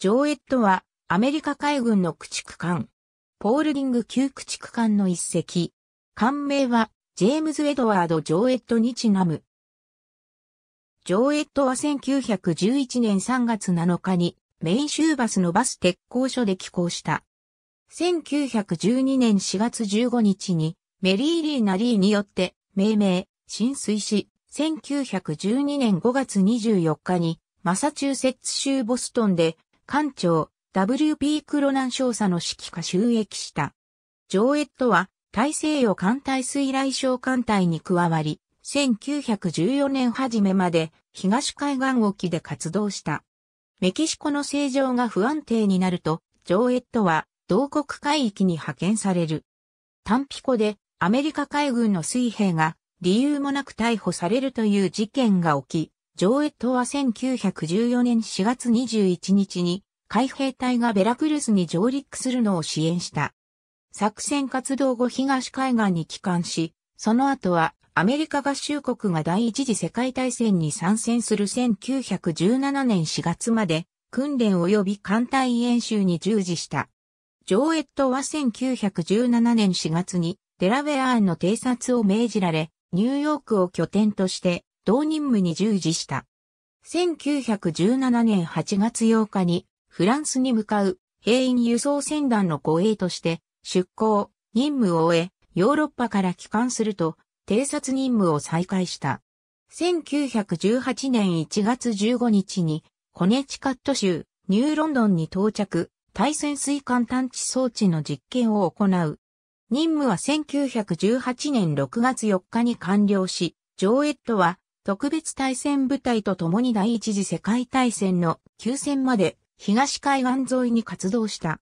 ジョーエットは、アメリカ海軍の駆逐艦。ポールディング級駆逐艦の一隻。艦名は、ジェームズ・エドワード・ジョーエットにちなむ。ジョーエットは1911年3月7日に、メイン州バスのバス鉄工所で寄港した。1912年4月15日に、メリー・リー・ナリーによって、命名、浸水し、1912年5月24日に、マサチューセッツ州ボストンで艦長、W.P. クロナン少佐の指揮下収益した。ジョーエットは、大西洋艦隊水雷小艦隊に加わり、1914年初めまで東海岸沖で活動した。メキシコの政情が不安定になると、ジョーエットは同国海域に派遣される。単ピコでアメリカ海軍の水兵が理由もなく逮捕されるという事件が起き、ジョーエットは1914年4月21日に海兵隊がベラクルスに上陸するのを支援した。作戦活動後東海岸に帰還し、その後はアメリカ合衆国が第一次世界大戦に参戦する1917年4月まで訓練及び艦隊演習に従事した。ジョーエットは1917年4月にデラウェアンの偵察を命じられ、ニューヨークを拠点として同任務に従事した。1917年8月8日にフランスに向かう兵員輸送船団の護衛として出港、任務を終え、ヨーロッパから帰還すると偵察任務を再開した。1918年1月15日にコネチカット州ニューロンドンに到着、対潜水艦探知装置の実験を行う。任務は1918年6月4日に完了し、ジョーエットは特別対戦部隊と共に第一次世界大戦の休戦まで東海岸沿いに活動した。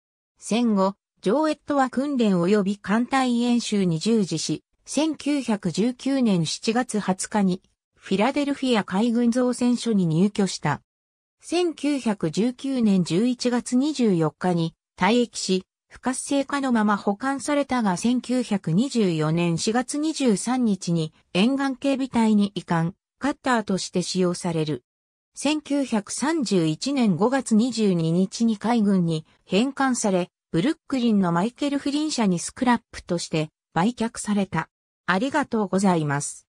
戦後、ジョーエットは訓練及び艦隊演習に従事し、1919年7月20日にフィラデルフィア海軍造船所に入居した。1919年11月24日に退役し、不活性化のまま保管されたが1924年4月23日に沿岸警備隊に移管、カッターとして使用される。1931年5月22日に海軍に返還され、ブルックリンのマイケル・フリン社にスクラップとして売却された。ありがとうございます。